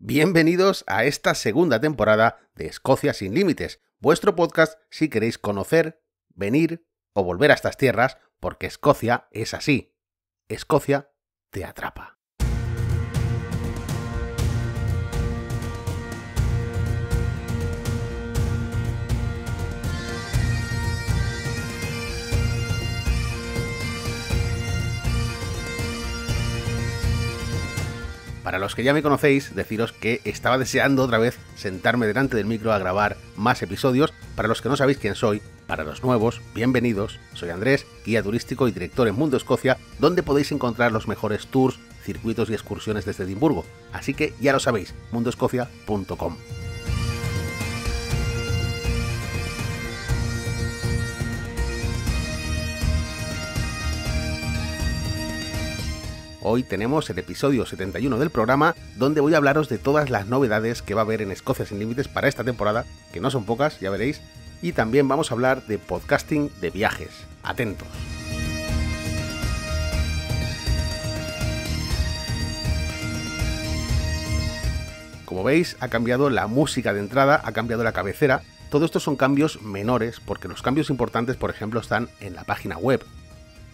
Bienvenidos a esta segunda temporada de Escocia sin Límites, vuestro podcast si queréis conocer, venir o volver a estas tierras, porque Escocia es así. Escocia te atrapa. Para los que ya me conocéis, deciros que estaba deseando otra vez sentarme delante del micro a grabar más episodios. Para los que no sabéis quién soy, para los nuevos, bienvenidos. Soy Andrés, guía turístico y director en Mundo Escocia, donde podéis encontrar los mejores tours, circuitos y excursiones desde Edimburgo. Así que ya lo sabéis, mundoescocia.com. Hoy tenemos el episodio 71 del programa donde voy a hablaros de todas las novedades que va a haber en Escocia sin Límites para esta temporada, que no son pocas, ya veréis, y también vamos a hablar de podcasting de viajes. Atentos. Como veis, ha cambiado la música de entrada, ha cambiado la cabecera. Todo esto son cambios menores, porque los cambios importantes, por ejemplo, están en la página web,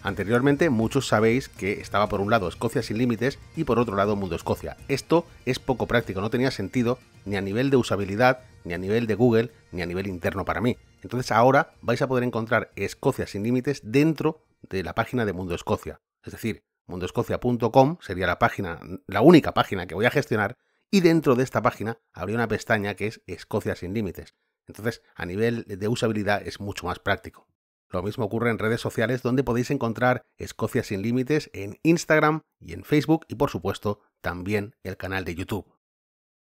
Anteriormente muchos sabéis que estaba por un lado Escocia sin límites y por otro lado Mundo Escocia. Esto es poco práctico, no tenía sentido ni a nivel de usabilidad, ni a nivel de Google, ni a nivel interno para mí. Entonces ahora vais a poder encontrar Escocia sin límites dentro de la página de Mundo Escocia. Es decir, mundoescocia.com sería la página, la única página que voy a gestionar y dentro de esta página habría una pestaña que es Escocia sin límites. Entonces, a nivel de usabilidad es mucho más práctico. Lo mismo ocurre en redes sociales donde podéis encontrar Escocia sin Límites en Instagram y en Facebook y por supuesto también el canal de YouTube.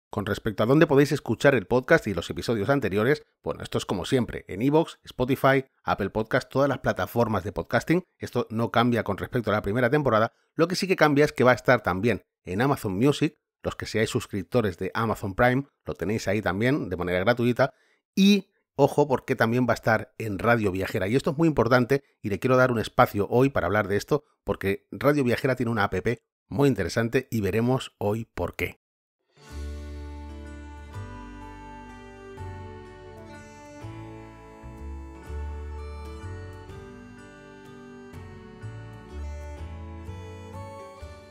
Con respecto a dónde podéis escuchar el podcast y los episodios anteriores, bueno, esto es como siempre, en Evox, Spotify, Apple Podcast, todas las plataformas de podcasting. Esto no cambia con respecto a la primera temporada. Lo que sí que cambia es que va a estar también en Amazon Music. Los que seáis suscriptores de Amazon Prime, lo tenéis ahí también de manera gratuita. Y Ojo porque también va a estar en Radio Viajera y esto es muy importante y le quiero dar un espacio hoy para hablar de esto porque Radio Viajera tiene una app muy interesante y veremos hoy por qué.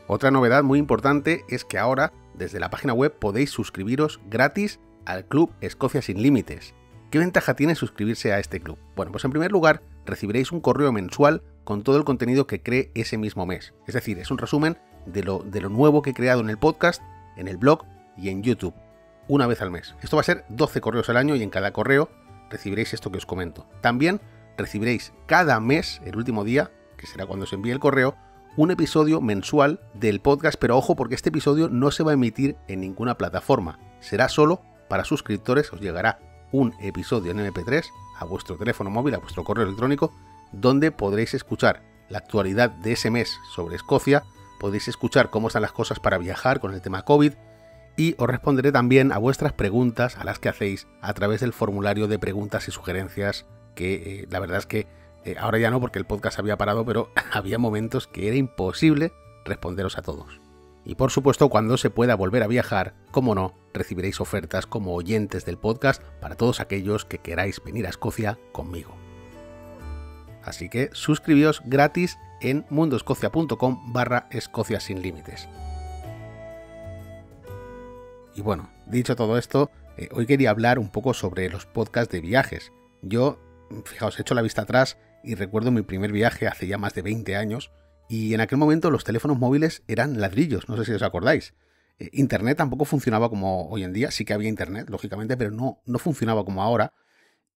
Otra novedad muy importante es que ahora desde la página web podéis suscribiros gratis al Club Escocia Sin Límites. ¿Qué ventaja tiene suscribirse a este club? Bueno, pues en primer lugar, recibiréis un correo mensual con todo el contenido que cree ese mismo mes. Es decir, es un resumen de lo, nuevo que he creado en el podcast, en el blog y en YouTube, una vez al mes. Esto va a ser 12 correos al año y en cada correo recibiréis esto que os comento. También recibiréis cada mes, el último día, que será cuando os envíe el correo, un episodio mensual del podcast, pero ojo porque este episodio no se va a emitir en ninguna plataforma, será solo para suscriptores, os llegará un episodio en MP3 a vuestro teléfono móvil, a vuestro correo electrónico, donde podréis escuchar la actualidad de ese mes sobre Escocia, podéis escuchar cómo están las cosas para viajar con el tema COVID y os responderé también a vuestras preguntas, a las que hacéis a través del formulario de preguntas y sugerencias, que eh, la verdad es que eh, ahora ya no porque el podcast había parado, pero había momentos que era imposible responderos a todos. Y por supuesto, cuando se pueda volver a viajar, como no, recibiréis ofertas como oyentes del podcast para todos aquellos que queráis venir a Escocia conmigo. Así que suscribíos gratis en mundoscocia.com barra Escocia sin límites. Y bueno, dicho todo esto, eh, hoy quería hablar un poco sobre los podcasts de viajes. Yo, fijaos, he hecho la vista atrás y recuerdo mi primer viaje hace ya más de 20 años y en aquel momento los teléfonos móviles eran ladrillos, no sé si os acordáis. Eh, internet tampoco funcionaba como hoy en día, sí que había Internet, lógicamente, pero no, no funcionaba como ahora.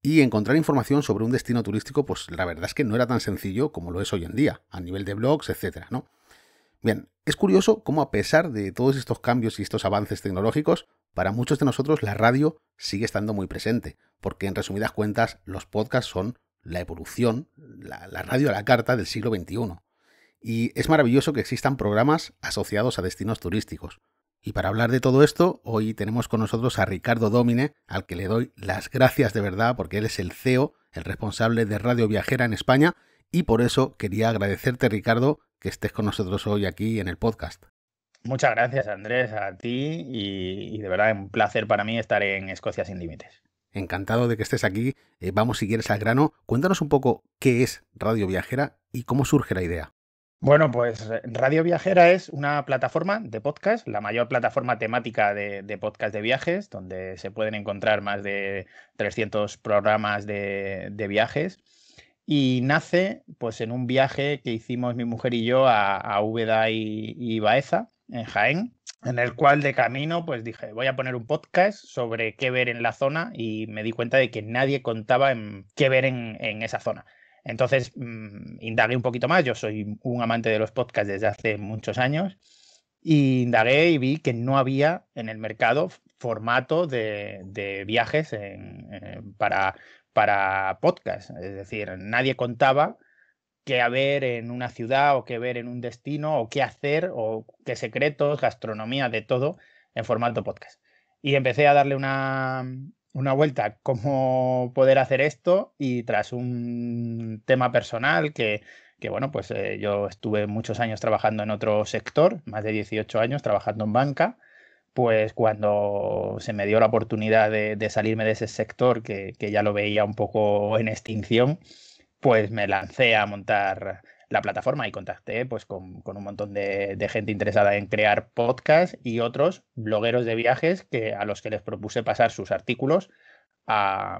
Y encontrar información sobre un destino turístico, pues la verdad es que no era tan sencillo como lo es hoy en día, a nivel de blogs, etcétera, ¿no? Bien, es curioso cómo a pesar de todos estos cambios y estos avances tecnológicos, para muchos de nosotros la radio sigue estando muy presente, porque en resumidas cuentas los podcasts son la evolución, la radio a la carta del siglo XXI. Y es maravilloso que existan programas asociados a destinos turísticos, y para hablar de todo esto, hoy tenemos con nosotros a Ricardo Domine, al que le doy las gracias de verdad porque él es el CEO, el responsable de Radio Viajera en España, y por eso quería agradecerte, Ricardo, que estés con nosotros hoy aquí en el podcast. Muchas gracias, Andrés, a ti, y, de verdad un placer para mí estar en Escocia sin Límites. Encantado de que estés aquí. Eh, vamos, si quieres, al grano. Cuéntanos un poco qué es Radio Viajera y cómo surge la idea. Bueno, pues eh, Radio Viajera es una plataforma de podcast, la mayor plataforma temática de, podcast de viajes, donde se pueden encontrar más de 300 programas de, viajes. Y nace pues, en un viaje que hicimos mi mujer y yo a, a y, Baeza, en Jaén, en el cual de camino pues dije, voy a poner un podcast sobre qué ver en la zona y me di cuenta de que nadie contaba en qué ver en esa zona. Entonces, mm, indagué un poquito más. Yo soy un amante de los podcasts desde hace muchos años. Y indagué y vi que no había en el mercado formato de, viajes eh, para, para podcast. Es decir, nadie contaba qué haber en una ciudad o qué ver en un destino o qué hacer o qué secretos, gastronomía, de todo en formato podcast. Y empecé a darle una, una vuelta cómo poder hacer esto y tras un tema personal que, bueno, pues eh, yo estuve muchos años trabajando en otro sector, más de 18 años trabajando en banca, pues cuando se me dio la oportunidad de, salirme de ese sector que, que, ya lo veía un poco en extinción, pues me lancé a montar la plataforma y contacté pues, con, un montón de, gente interesada en crear podcasts y otros blogueros de viajes que, a los que les propuse pasar sus artículos a,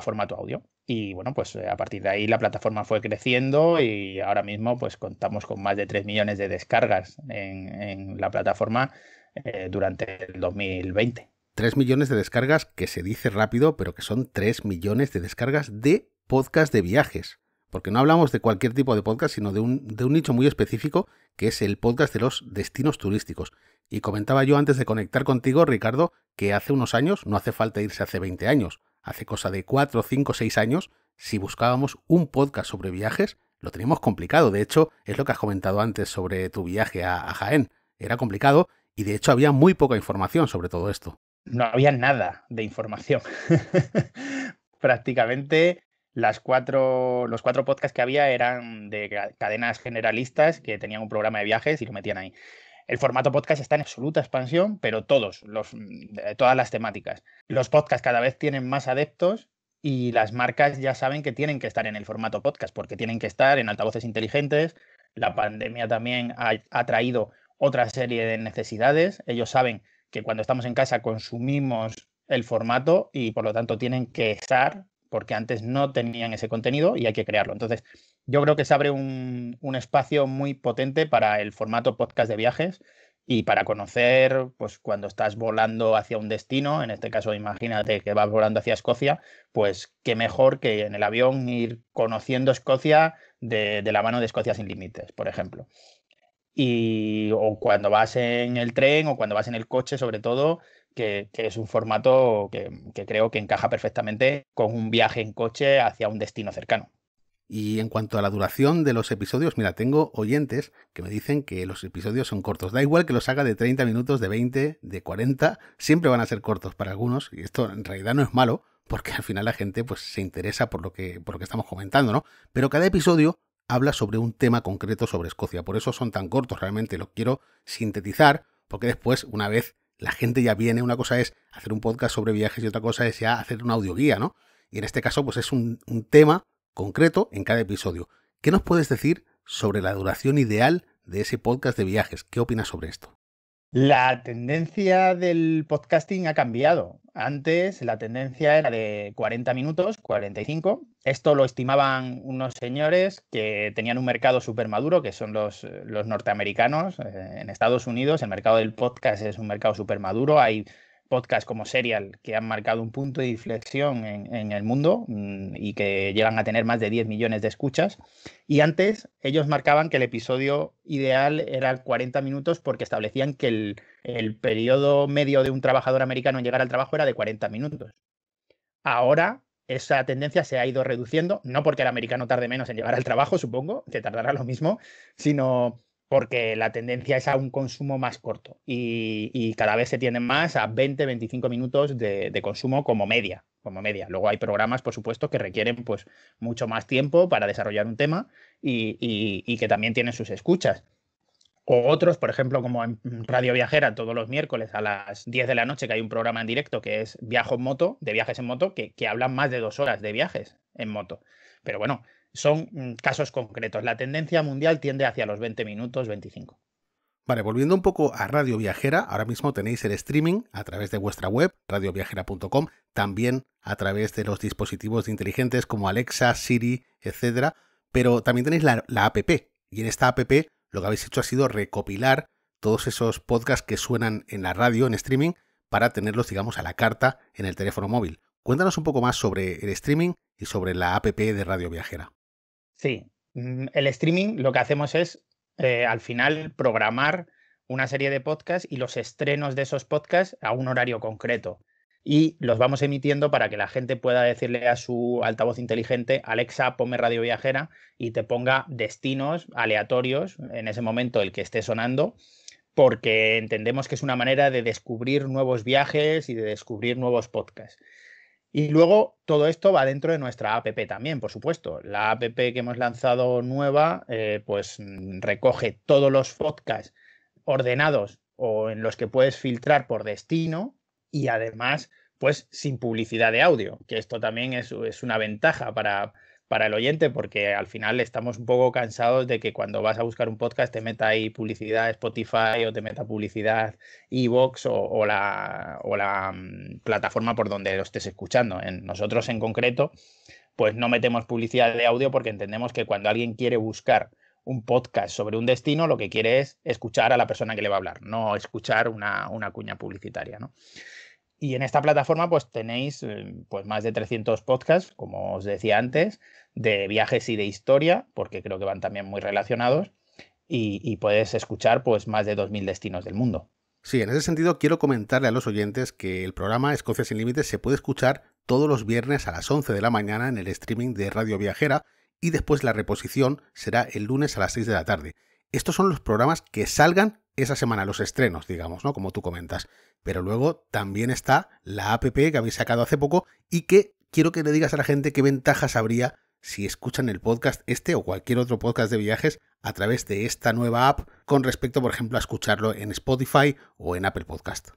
formato audio. Y bueno, pues eh, a partir de ahí la plataforma fue creciendo y ahora mismo pues contamos con más de 3 millones de descargas en, la plataforma eh, durante el 2020. 3 millones de descargas que se dice rápido, pero que son 3 millones de descargas de podcast de viajes porque no hablamos de cualquier tipo de podcast, sino de un, nicho muy específico, que es el podcast de los destinos turísticos. Y comentaba yo antes de conectar contigo, Ricardo, que hace unos años, no hace falta irse hace 20 años, hace cosa de 4, 5, 6 años, si buscábamos un podcast sobre viajes, lo teníamos complicado. De hecho, es lo que has comentado antes sobre tu viaje a Jaén. Era complicado y de hecho había muy poca información sobre todo esto. No había nada de información. prácticamente las cuatro, los cuatro podcasts que había eran de cadenas generalistas que tenían un programa de viajes y lo metían ahí. El formato podcast está en absoluta expansión, pero todos, los, mm, eh, todas las temáticas. Los podcasts cada vez tienen más adeptos y las marcas ya saben que tienen que estar en el formato podcast porque tienen que estar en altavoces inteligentes. La pandemia también ha, ha traído otra serie de necesidades. Ellos saben que cuando estamos en casa consumimos el formato y por lo tanto tienen que estar porque antes no tenían ese contenido y hay que crearlo. Entonces, yo creo que se abre un, espacio muy potente para el formato podcast de viajes y para conocer, pues cuando estás volando hacia un destino, en este caso imagínate que vas volando hacia Escocia, pues qué mejor que en el avión ir conociendo Escocia de, la mano de Escocia sin límites, por ejemplo. Y o cuando vas en el tren o cuando vas en el coche, sobre todo, que, es un formato que, creo que encaja perfectamente con un viaje en coche hacia un destino cercano. Y en cuanto a la duración de los episodios, mira, tengo oyentes que me dicen que los episodios son cortos. Da igual que los haga de 30 minutos, de 20, de 40, siempre van a ser cortos para algunos. Y esto en realidad no es malo, porque al final la gente pues, se interesa por lo, que, por lo que estamos comentando, ¿no? Pero cada episodio habla sobre un tema concreto sobre Escocia. Por eso son tan cortos, realmente los quiero sintetizar, porque después, una vez la gente ya viene, una cosa es hacer un podcast sobre viajes y otra cosa es ya hacer una audioguía, ¿no? Y en este caso, pues es un, un tema concreto en cada episodio. ¿Qué nos puedes decir sobre la duración ideal de ese podcast de viajes? ¿Qué opinas sobre esto? La tendencia del podcasting ha cambiado. Antes la tendencia era de 40 minutos, 45. Esto lo estimaban unos señores que tenían un mercado súper maduro, que son los, eh, los norteamericanos. Eh, en Estados Unidos el mercado del podcast es un mercado súper maduro. Hay podcasts como Serial que han marcado un punto de inflexión en, el mundo mm, y que llegan a tener más de 10 millones de escuchas. Y antes ellos marcaban que el episodio ideal era 40 minutos porque establecían que el, el periodo medio de un trabajador americano en llegar al trabajo era de 40 minutos. Ahora esa tendencia se ha ido reduciendo, no porque el americano tarde menos en llegar al trabajo, supongo, que tardará lo mismo, sino porque la tendencia es a un consumo más corto y, cada vez se tiene más a 20-25 minutos de, consumo como media, como media. Luego hay programas, por supuesto, que requieren pues, mucho más tiempo para desarrollar un tema y, que también tienen sus escuchas. O otros, por ejemplo, como en Radio Viajera, todos los miércoles a las 10 de la noche, que hay un programa en directo que es Viajo en Moto, de viajes en moto, que, que hablan más de dos horas de viajes en moto. Pero bueno, son mm, casos concretos. La tendencia mundial tiende hacia los 20 minutos, 25. Vale, volviendo un poco a Radio Viajera, ahora mismo tenéis el streaming a través de vuestra web, radioviajera.com, también a través de los dispositivos inteligentes como Alexa, Siri, etcétera, pero también tenéis la, la app, y en esta app lo que habéis hecho ha sido recopilar todos esos podcasts que suenan en la radio, en streaming, para tenerlos, digamos, a la carta en el teléfono móvil. Cuéntanos un poco más sobre el streaming y sobre la app de Radio Viajera. Sí, mm, el streaming lo que hacemos es eh, al final programar una serie de podcasts y los estrenos de esos podcasts a un horario concreto. Y los vamos emitiendo para que la gente pueda decirle a su altavoz inteligente, Alexa, ponme radio viajera y te ponga destinos aleatorios en ese momento el que esté sonando, porque entendemos que es una manera de descubrir nuevos viajes y de descubrir nuevos podcasts. Y luego todo esto va dentro de nuestra app también, por supuesto. La app que hemos lanzado nueva, eh, pues mm, recoge todos los podcasts ordenados o en los que puedes filtrar por destino y además, pues sin publicidad de audio, que esto también es una ventaja para, para el oyente, porque al final estamos un poco cansados de que cuando vas a buscar un podcast te meta ahí publicidad Spotify o te meta publicidad Evox o, o, la, mm, plataforma por donde lo estés escuchando. En, nosotros en concreto, pues no metemos publicidad de audio porque entendemos que cuando alguien quiere buscar un podcast sobre un destino, lo que quiere es escuchar a la persona que le va a hablar, no escuchar una, una cuña publicitaria, ¿no? Y en esta plataforma pues tenéis eh, pues más de 300 podcasts, como os decía antes, de viajes y de historia, porque creo que van también muy relacionados, y, y puedes escuchar pues más de 2.000 destinos del mundo. Sí, en ese sentido quiero comentarle a los oyentes que el programa Escocia sin Límites se puede escuchar todos los viernes a las 11 de la mañana en el streaming de Radio Viajera y después la reposición será el lunes a las 6 de la tarde. Estos son los programas que salgan esa semana los estrenos, digamos, ¿no? Como tú comentas. Pero luego también está la app que habéis sacado hace poco y que quiero que le digas a la gente qué ventajas habría si escuchan el podcast este o cualquier otro podcast de viajes a través de esta nueva app con respecto, por ejemplo, a escucharlo en Spotify o en Apple Podcast.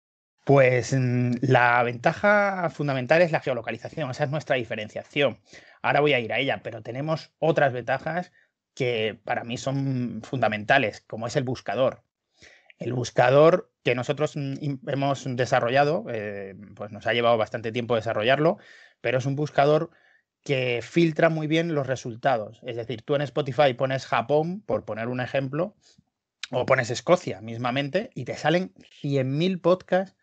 Pues mm, la ventaja fundamental es la geolocalización, esa es nuestra diferenciación. Ahora voy a ir a ella, pero tenemos otras ventajas que para mí son fundamentales, como es el buscador. El buscador que nosotros mm, hemos desarrollado, eh, pues nos ha llevado bastante tiempo desarrollarlo, pero es un buscador que filtra muy bien los resultados. Es decir, tú en Spotify pones Japón, por poner un ejemplo, o pones Escocia mismamente, y te salen 100.000 podcasts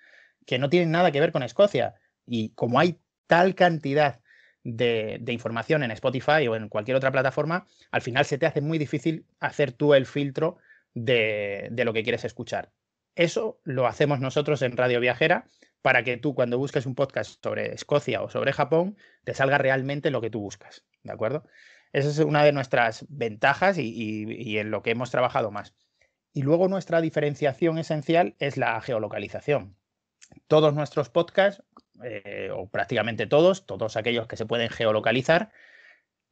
que no tienen nada que ver con Escocia. Y como hay tal cantidad de, información en Spotify o en cualquier otra plataforma, al final se te hace muy difícil hacer tú el filtro de, lo que quieres escuchar. Eso lo hacemos nosotros en Radio Viajera para que tú cuando busques un podcast sobre Escocia o sobre Japón, te salga realmente lo que tú buscas, ¿de acuerdo? Esa es una de nuestras ventajas y, en lo que hemos trabajado más. Y luego nuestra diferenciación esencial es la geolocalización. Todos nuestros podcasts, eh, o prácticamente todos, todos aquellos que se pueden geolocalizar,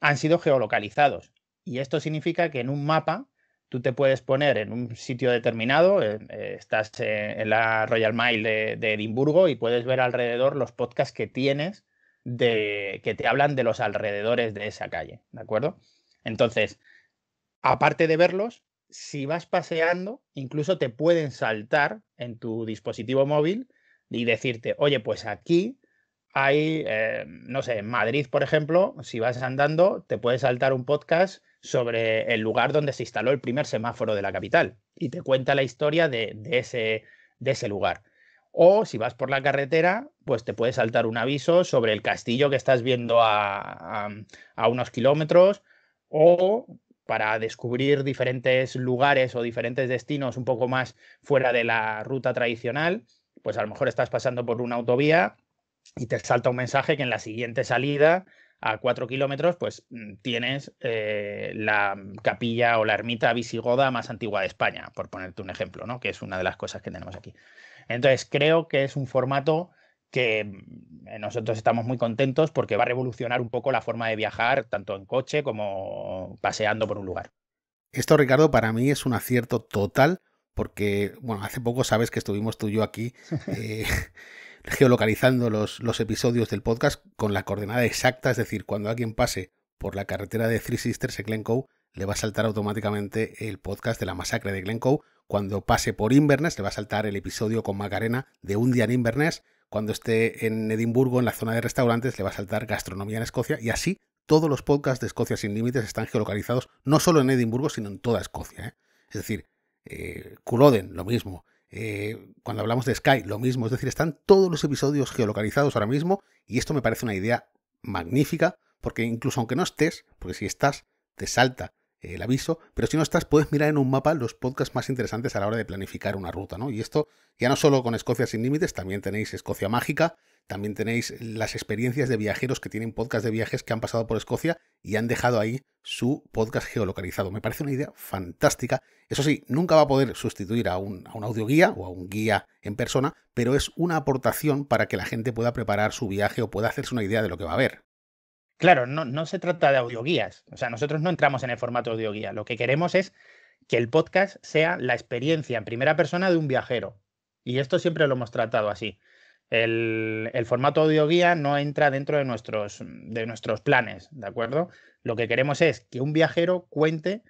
han sido geolocalizados. Y esto significa que en un mapa tú te puedes poner en un sitio determinado, eh, estás eh, en la Royal Mile de, Edimburgo y puedes ver alrededor los podcasts que tienes de, que te hablan de los alrededores de esa calle, ¿de acuerdo? Entonces, aparte de verlos, si vas paseando, incluso te pueden saltar en tu dispositivo móvil y decirte, oye, pues aquí hay, eh, no sé, en Madrid, por ejemplo, si vas andando, te puedes saltar un podcast sobre el lugar donde se instaló el primer semáforo de la capital y te cuenta la historia de, ese, lugar. O si vas por la carretera, pues te puede saltar un aviso sobre el castillo que estás viendo a, a unos kilómetros o para descubrir diferentes lugares o diferentes destinos un poco más fuera de la ruta tradicional, pues a lo mejor estás pasando por una autovía y te salta un mensaje que en la siguiente salida a 4 kilómetros, pues mm, tienes eh, la mm, capilla o la ermita visigoda más antigua de España, por ponerte un ejemplo, ¿no? que es una de las cosas que tenemos aquí. Entonces, creo que es un formato que mm, eh, nosotros estamos muy contentos porque va a revolucionar un poco la forma de viajar, tanto en coche como paseando por un lugar. Esto, Ricardo, para mí es un acierto total porque, bueno, hace poco sabes que estuvimos tú y yo aquí. Eh, geolocalizando los, los episodios del podcast con la coordenada exacta, es decir, cuando alguien pase por la carretera de Three Sisters en Glencoe, le va a saltar automáticamente el podcast de la masacre de Glencoe. Cuando pase por Inverness, le va a saltar el episodio con Macarena de un día en Inverness. Cuando esté en Edimburgo, en la zona de restaurantes, le va a saltar gastronomía en Escocia. Y así, todos los podcasts de Escocia sin límites están geolocalizados, no solo en Edimburgo, sino en toda Escocia. ¿eh? Es decir, eh, lo mismo. Eh, cuando hablamos de Sky, lo mismo. Es decir, están todos los episodios geolocalizados ahora mismo y esto me parece una idea magnífica porque incluso aunque no estés, porque si estás, te salta eh, el aviso, pero si no estás, puedes mirar en un mapa los podcasts más interesantes a la hora de planificar una ruta, ¿no? Y esto ya no solo con Escocia sin límites, también tenéis Escocia Mágica, también tenéis las experiencias de viajeros que tienen podcasts de viajes que han pasado por Escocia y han dejado ahí su podcast geolocalizado. Me parece una idea fantástica. Eso sí, nunca va a poder sustituir a un, a un audioguía o a un guía en persona, pero es una aportación para que la gente pueda preparar su viaje o pueda hacerse una idea de lo que va a ver. Claro, no, no se trata de audioguías. O sea, nosotros no entramos en el formato audioguía. Lo que queremos es que el podcast sea la experiencia en primera persona de un viajero. Y esto siempre lo hemos tratado así. El, el, formato audioguía no entra dentro de nuestros, de nuestros planes, ¿de acuerdo? Lo que queremos es que un viajero cuente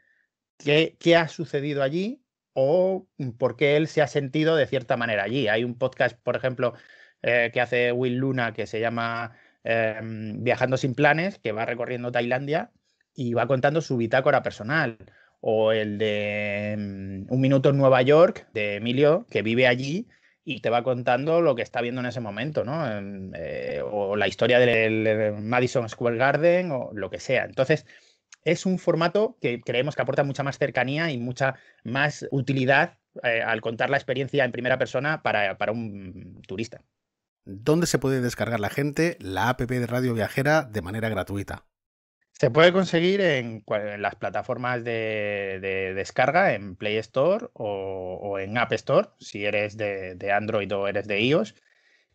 qué, ha sucedido allí o por qué él se ha sentido de cierta manera allí. Hay un podcast, por ejemplo, eh, que hace Will Luna que se llama Em, viajando sin planes, que va recorriendo Tailandia y va contando su bitácora personal. O el de em, Un Minuto en Nueva York, de Emilio, que vive allí y te va contando lo que está viendo en ese momento, em, eh, o la historia del Madison Square Garden o lo que sea. Entonces, es un formato que creemos que aporta mucha más cercanía y mucha más utilidad eh, al contar la experiencia en primera persona para un turista. ¿dónde se puede descargar la gente la app de Radio Viajera de manera gratuita? Se puede conseguir en, las plataformas de, descarga, en Play Store o, en App Store, si eres de, Android o eres de iOS.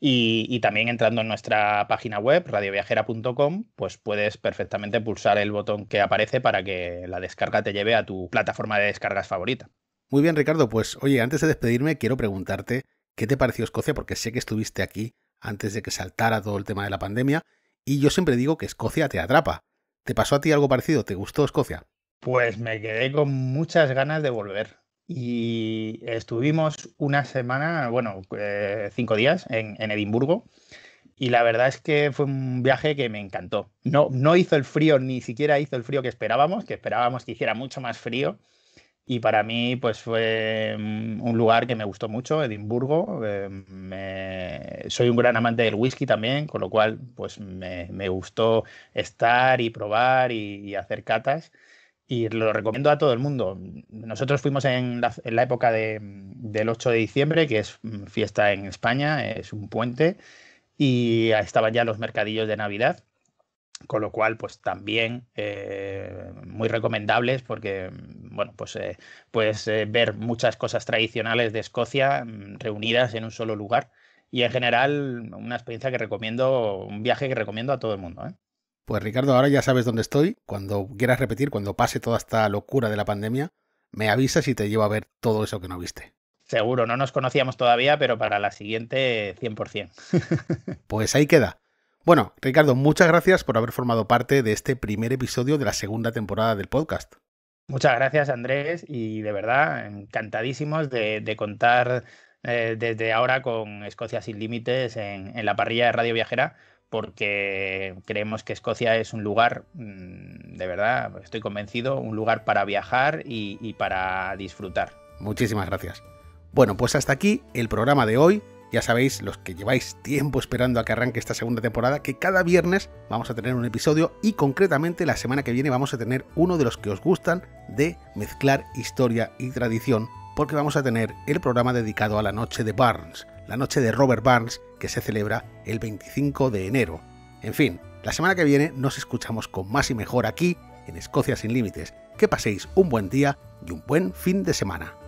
Y, y, también entrando en nuestra página web, radioviajera.com, pues puedes perfectamente pulsar el botón que aparece para que la descarga te lleve a tu plataforma de descargas favorita. Muy bien, Ricardo, pues oye, antes de despedirme, quiero preguntarte qué te pareció Escocia, porque sé que estuviste aquí antes de que saltara todo el tema de la pandemia, y yo siempre digo que Escocia te atrapa. ¿Te pasó a ti algo parecido? ¿Te gustó Escocia? Pues me quedé con muchas ganas de volver. Y estuvimos una semana, bueno, eh, cinco días en, en Edimburgo. Y la verdad es que fue un viaje que me encantó. No, no hizo el frío, ni siquiera hizo el frío que esperábamos, que esperábamos que hiciera mucho más frío. Y para mí, pues fue mm, un lugar que me gustó mucho, Edimburgo. Eh, soy un gran amante del whisky también, con lo cual, pues me, gustó estar y probar y, hacer catas. Y lo recomiendo a todo el mundo. Nosotros fuimos en la, época del 8 de diciembre, que es mm, fiesta en España, es un puente, y estaban ya los mercadillos de Navidad con lo cual pues también eh, muy recomendables porque bueno, pues eh, eh, ver muchas cosas tradicionales de Escocia mm, reunidas en un solo lugar. Y en general, una experiencia que recomiendo, un viaje que recomiendo a todo el mundo. ¿eh? Pues Ricardo, ahora ya sabes dónde estoy. Cuando quieras repetir, cuando pase toda esta locura de la pandemia, me avisas y te llevo a ver todo eso que no viste. Seguro, no nos conocíamos todavía, pero para la siguiente, 100%. pues ahí queda. Bueno, Ricardo, muchas gracias por haber formado parte de este primer episodio de la segunda temporada del podcast. Muchas gracias, Andrés, y de verdad, encantadísimos de, contar eh, desde ahora con Escocia sin límites en, la parrilla de Radio Viajera, porque creemos que Escocia es un lugar, mm, de verdad, estoy convencido, un lugar para viajar y para disfrutar. Muchísimas gracias. Bueno, pues hasta aquí el programa de hoy ya sabéis, los que lleváis tiempo esperando a que arranque esta segunda temporada, que cada viernes vamos a tener un episodio y concretamente la semana que viene vamos a tener uno de los que os gustan de mezclar historia y tradición, porque vamos a tener el programa dedicado a la noche de Barnes, la noche de Robert Barnes que se celebra el 25 de enero. En fin, la semana que viene nos escuchamos con más y mejor aquí, en Escocia sin Límites. Que paséis un buen día y un buen fin de semana.